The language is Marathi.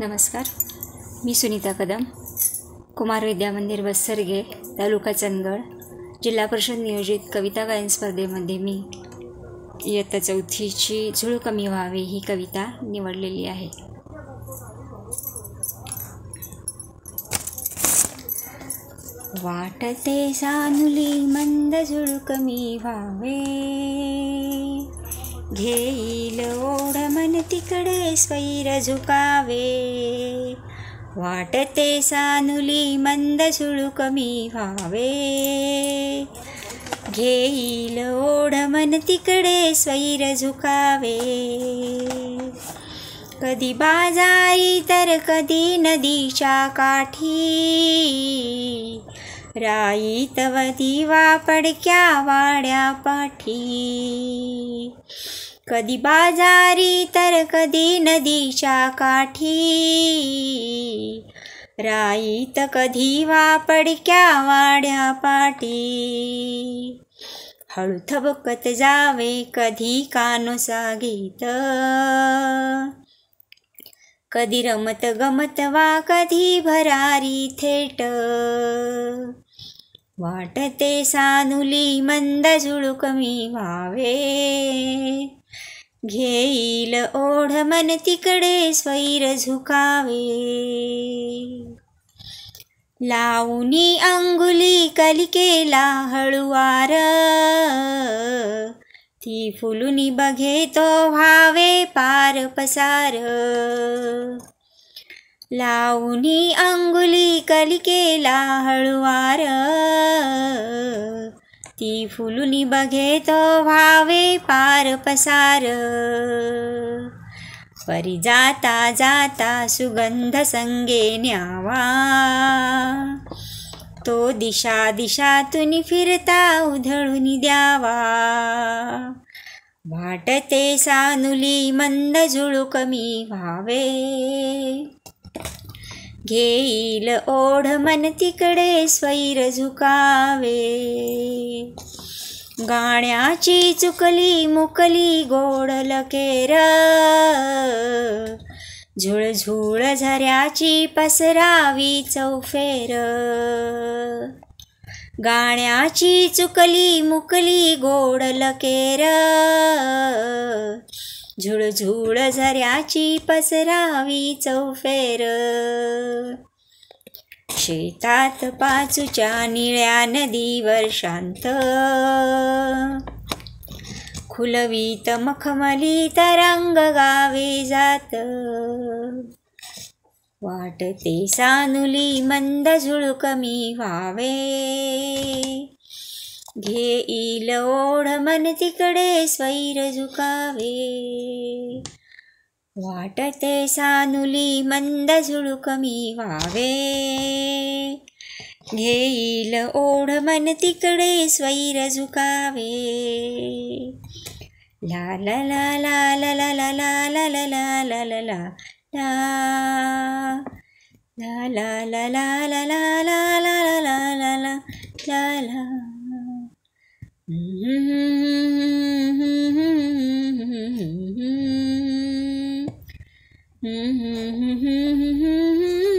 नमस्कार मी सुनीता कदम कुमार विद्या मंदिर बस्सर तालुका चंदगड जिल्हा परिषद नियोजित कविता गायन स्पर्धेमध्ये मी इयत्ता चौथीची झुळ कमी व्हावे ही कविता निवडलेली आहे वाटते सानुली मंद कमी व्हावे घेईल ओढ मन तिकडे स्वैर झुकावे वाटते सानुली मंद सुळू कमी व्हावे घेईल ओढ मन तिकडे स्वैर झुकावे कधी बाजारी तर कधी नदीच्या काठी राई तव दिवा पडक्या वाड्या पाठी कधी बाजारी तर कधी नदीच्या काठी राईत कधी वापडक्या वाड्या पाठी हळू थबकत जावे कधी कानुसा गीत कधी रमत गमत वा कधी भरारी थेट वाटते सानुली मंद झुळू कमी व्हावे घेईल ओढ मन तिकडे स्वैर झुकावे लावणी अंगुली कलिकेला हळुवार ती फुलुनी बघे तो व्हावे पार पसार लावणी अंगुली कलिकेला हळुवार ती फुलुनी तो व्हावे पार पसार परी जाता जाता सुगंध संगे न्यावा तो दिशा दिशातून फिरता उधळून द्यावा वाटते सानुली मंद झुळूक मी व्हावे घेईल ओढ मन तिकडे स्वैर झुकावे गाण्याची चुकली मुकली गोड लकेर झुळझुळ झऱ्याची पसरावी चौफेर गाण्याची चुकली मुकली गोड लकेर झुळझुळ झऱ्याची पसरावी चौफेर शेतात पाचूच्या निळ्या नदीवर शांत खुलवीत मखमली तरंग गावे जात वाटते सानुली मंद झुळू कमी व्हावे घेईल ओढ मन तिकडे स्वैर झुकावे वाटते सानुली मंद झुळूक मी व्हावे घेईल ओढ मन तिकडे स्वैर झुकावे ला ला ला ला ला ला ला ला ला ला ला ला ला ला ला Mm-hmm. mm-hmm. mm-hmm. mm-hmm.